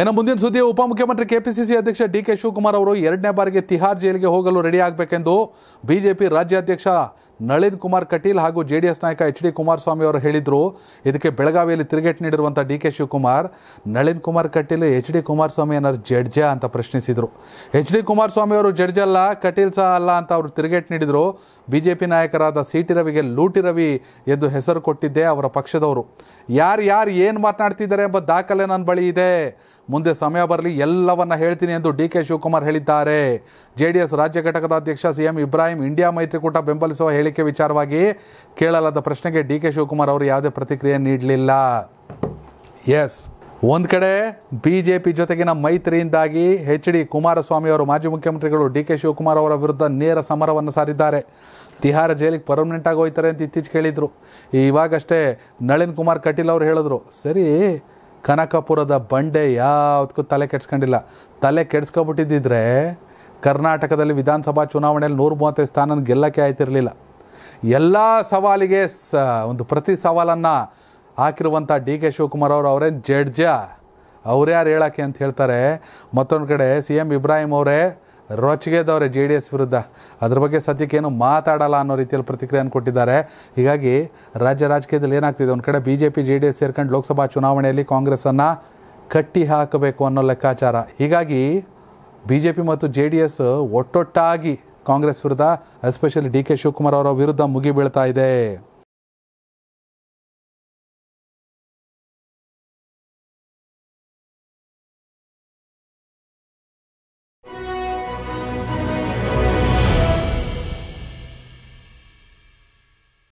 ಇನ್ನು ಮುಂದಿನ ಸುದ್ದಿ ಉಪಮುಖ್ಯಮಂತ್ರಿ ಕೆಪಿಸಿಸಿ ಅಧ್ಯಕ್ಷ ಡಿ ಕೆ ಶಿವಕುಮಾರ್ ಅವರು ಎರಡನೇ ಬಾರಿಗೆ ತಿಹಾರ್ ಜೈಲಿಗೆ ಹೋಗಲು ರೆಡಿ ಆಗಬೇಕೆಂದು ಬಿಜೆಪಿ ರಾಜ್ಯಾಧ್ಯಕ್ಷ ನಳಿನ್ ಕುಮಾರ್ ಕಟೀಲ್ ಹಾಗೂ ಜೆ ಡಿ ಎಸ್ ನಾಯಕ ಎಚ್ ಡಿ ಕುಮಾರಸ್ವಾಮಿ ಅವರು ಹೇಳಿದರು ಇದಕ್ಕೆ ಬೆಳಗಾವಿಯಲ್ಲಿ ತಿರುಗೇಟ್ ನೀಡಿರುವಂಥ D K Shivakumar Nalin Kumar Kateel H D Kumaraswamy ಏನಾರು ಜಡ್ಜ ಅಂತ ಪ್ರಶ್ನಿಸಿದರು ಎಚ್ ಡಿ ಕುಮಾರಸ್ವಾಮಿ ಅವರು ಜಡ್ಜ್ ಅಲ್ಲ ಕಟೀಲ್ ಸಹ ಅಲ್ಲ ಅಂತ ಅವರು ತಿರುಗೇಟ್ ನೀಡಿದರು ಬಿ ಜೆ ಪಿ ನಾಯಕರಾದ ಸಿ ಟಿ ರವಿಗೆ ಲೂಟಿ ರವಿ ಎಂದು ಹೆಸರು ಕೊಟ್ಟಿದ್ದೆ ಅವರ ಪಕ್ಷದವರು ಯಾರು ಯಾರು ಏನು ಮಾತನಾಡ್ತಿದ್ದಾರೆ ಎಂಬ ದಾಖಲೆ ನನ್ನ ಬಳಿ ಇದೆ ಮುಂದೆ ಸಮಯ ಬರಲಿ ಎಲ್ಲವನ್ನ ಹೇಳ್ತೀನಿ ಎಂದು ಡಿ ಕೆ ಶಿವಕುಮಾರ್ ಹೇಳಿದ್ದಾರೆ ಜೆ ಡಿ ಎಸ್ ರಾಜ್ಯ ಘಟಕದ ಅಧ್ಯಕ್ಷ ಸಿ ಎಂ ಇಬ್ರಾಹಿಂ ಇಂಡಿಯಾ ಮೈತ್ರಿಕೂಟ ಬೆಂಬಲಿಸುವ ಹೇಳಿ ವಿಚಾರವಾಗಿ ಕೇಳಲಾದ ಪ್ರಶ್ನೆಗೆ ಡಿ ಕೆ ಶಿವಕುಮಾರ್ ಅವರು ಯಾವುದೇ ಪ್ರತಿಕ್ರಿಯೆ ನೀಡಲಿಲ್ಲ ಎಸ್ ಒಂದು ಕಡೆ ಬಿ ಜೆ ಪಿ ಜೊತೆಗಿನ ಮೈತ್ರಿಯಿಂದಾಗಿ ಎಚ್ ಡಿ ಕುಮಾರಸ್ವಾಮಿ ಅವರು ಮಾಜಿ ಮುಖ್ಯಮಂತ್ರಿಗಳು ಡಿ ಕೆ ಶಿವಕುಮಾರ್ ಅವರ ವಿರುದ್ಧ ನೇರ ಸಮರವನ್ನು ಸಾರಿದ್ದಾರೆ ತಿಹಾರ ಜೈಲಿಗೆ ಪರ್ಮನೆಂಟ್ ಆಗಿ ಹೋಯ್ತಾರೆ ಅಂತ ಇತ್ತೀಚೆಗೆ ಹೇಳಿದರು ಇವಾಗಷ್ಟೇ ನಳಿನ್ ಕುಮಾರ್ ಕಟೀಲ್ ಅವರು ಹೇಳಿದ್ರು ಸರಿ ಕನಕಪುರದ ಬಂಡೆ ಯಾವುದಕ್ಕೂ ತಲೆ ಕೆಡ್ಸ್ಕೊಂಡಿಲ್ಲ ತಲೆ ಕೆಡಿಸ್ಕೊಬಿಟ್ಟಿದ್ದರೆ ಕರ್ನಾಟಕದಲ್ಲಿ ವಿಧಾನಸಭಾ ಚುನಾವಣೆಯಲ್ಲಿ ನೂರ ಮೂವತ್ತೈದು ಸ್ಥಾನ ಗೆಲ್ಲಕ್ಕೆ ಆಯ್ತಿರಲಿಲ್ಲ ಎಲ್ಲ ಸವಾಲಿಗೆ ಸ ಒಂದು ಪ್ರತಿ ಸವಾಲನ್ನು ಹಾಕಿರುವಂಥ ಡಿ ಕೆ ಶಿವಕುಮಾರ್ ಅವರು ಅವರೇನು ಜಡ್ಜ ಯಾರು ಹೇಳಕ್ಕೆ ಅಂತ ಹೇಳ್ತಾರೆ ಮತ್ತೊಂದು ಕಡೆ ಸಿ ಎಮ್ ಇಬ್ರಾಹಿಂ ಅವರೇ ರೊಚ್ಚಿಗೆದವ್ರೆ ಜೆ ಡಿ ಎಸ್ ವಿರುದ್ಧ ಅದ್ರ ಬಗ್ಗೆ ಏನು ಮಾತಾಡಲ್ಲ ಅನ್ನೋ ರೀತಿಯಲ್ಲಿ ಪ್ರತಿಕ್ರಿಯೆಯನ್ನು ಕೊಟ್ಟಿದ್ದಾರೆ ಹೀಗಾಗಿ ರಾಜ್ಯ ರಾಜಕೀಯದಲ್ಲಿ ಏನಾಗ್ತಿದೆ ಒಂದು ಕಡೆ B J P J D S ಸೇರ್ಕೊಂಡು ಲೋಕಸಭಾ ಚುನಾವಣೆಯಲ್ಲಿ ಕಾಂಗ್ರೆಸ್ಸನ್ನು ಕಟ್ಟಿ ಹಾಕಬೇಕು ಅನ್ನೋ ಲೆಕ್ಕಾಚಾರ ಹೀಗಾಗಿ ಬಿ ಜೆ ಪಿ ಮತ್ತು ಜೆ ಡಿ ಎಸ್ ಒಟ್ಟೊಟ್ಟಾಗಿ ಕಾಂಗ್ರೆಸ್ ವಿರುದ್ಧ ಎಸ್ಪೆಷಲಿ ಡಿ ಕೆ ಶಿವಕುಮಾರ್ ಅವರ ವಿರುದ್ಧ ಮುಗಿಬೀಳ್ತಾ ಇದೆ